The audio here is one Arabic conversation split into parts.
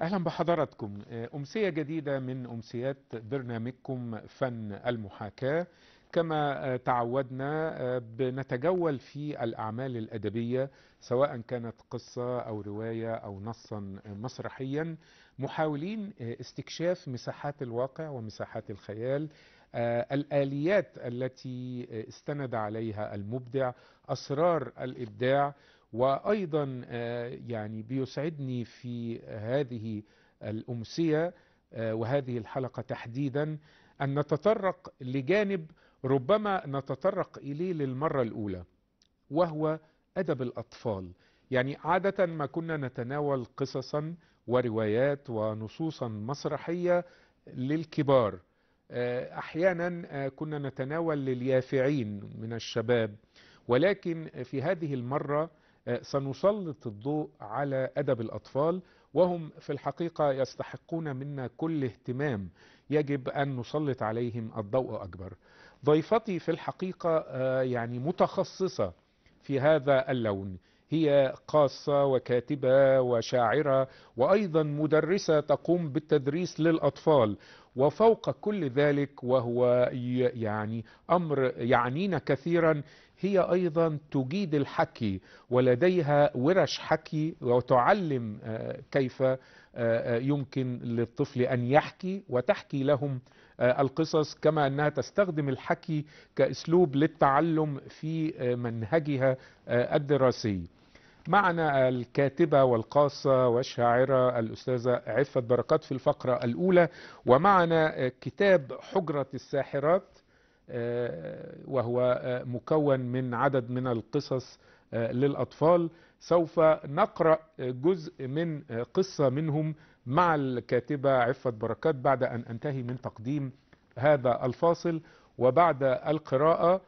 أهلا بحضراتكم آه، أمسية جديدة من أمسيات برنامجكم فن المحاكاة كما آه، تعودنا آه، بنتجول في الأعمال الأدبية سواء كانت قصة أو رواية أو نصا مسرحيا محاولين استكشاف مساحات الواقع ومساحات الخيال الآليات التي استند عليها المبدع أسرار الإبداع وأيضا آه، يعني بيسعدني في هذه الأمسية آه، وهذه الحلقة تحديدا أن نتطرق لجانب ربما نتطرق إليه للمرة الأولى وهو أدب الأطفال يعني عادة ما كنا نتناول قصصا وروايات ونصوصا مسرحية للكبار آه، أحيانا كنا نتناول لليافعين من الشباب ولكن في هذه المرة آه، سنسلط الضوء على أدب الأطفال وهم في الحقيقة يستحقون منا كل اهتمام يجب أن نسلط عليهم الضوء أكبر ضيفتي في الحقيقة آه، يعني متخصصة في هذا اللون هي قاصة وكاتبة وشاعرة وأيضا مدرسة تقوم بالتدريس للأطفال وفوق كل ذلك وهو يعني أمر يعنينا كثيرا هي أيضا تجيد الحكي ولديها ورش حكي وتعلم آه، كيف آه، آه، يمكن للطفل أن يحكي وتحكي لهم القصص كما أنها تستخدم الحكي كأسلوب للتعلم في منهجها الدراسي معنا الكاتبة والقاصة والشاعرة الأستاذة عفة بركات في الفقرة الأولى ومعنا كتاب حجرة الساحرات آه، وهو آه، مكون من عدد من القصص آه، للأطفال سوف نقرأ جزء من قصة منهم مع الكاتبة عفة بركات بعد أن أنتهي من تقديم هذا الفاصل وبعد القراءة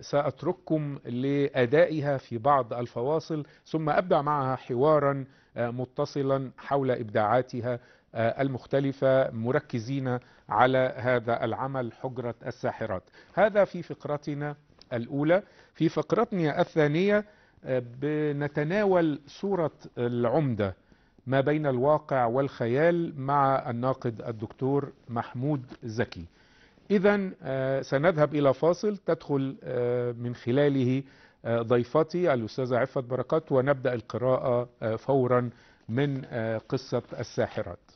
سأترككم لأدائها في بعض الفواصل ثم أبدأ معها حوارا آه، متصلا حول إبداعاتها آه، المختلفة مركزين على هذا العمل حجرة الساحرات هذا في فقرتنا الأولى في فقرتنا الثانية آه، بنتناول صورة العمدة ما بين الواقع والخيال مع الناقد الدكتور محمود زكي إذا آه، سنذهب إلى فاصل تدخل آه، من خلاله آه، ضيفتي الأستاذة عفة بركات ونبدأ القراءة فورا من قصة الساحرات